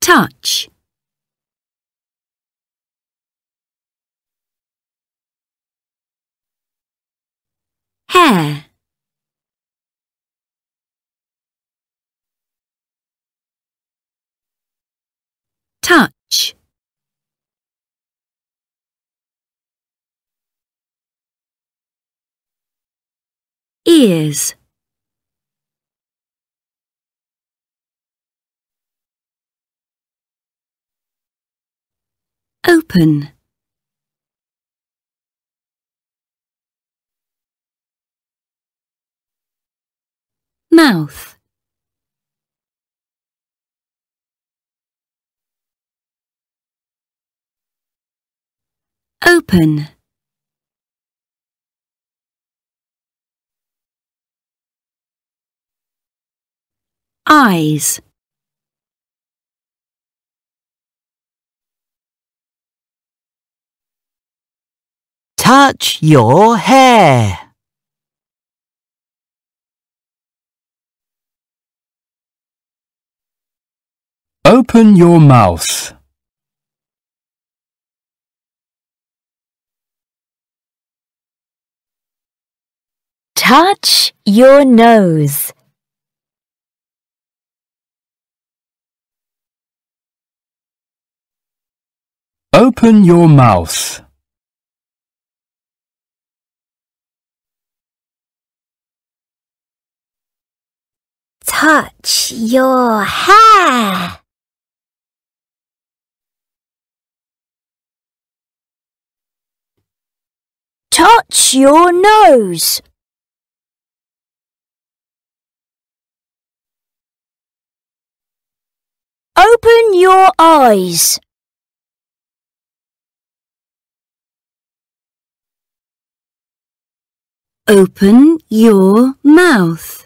Touch. Hair. Touch. Ears. Open. Mouth. Open. Eyes. Touch your hair. Open your mouth. Touch your nose. Open your mouth. touch your hair. Touch your nose. Open your eyes. Open your mouth.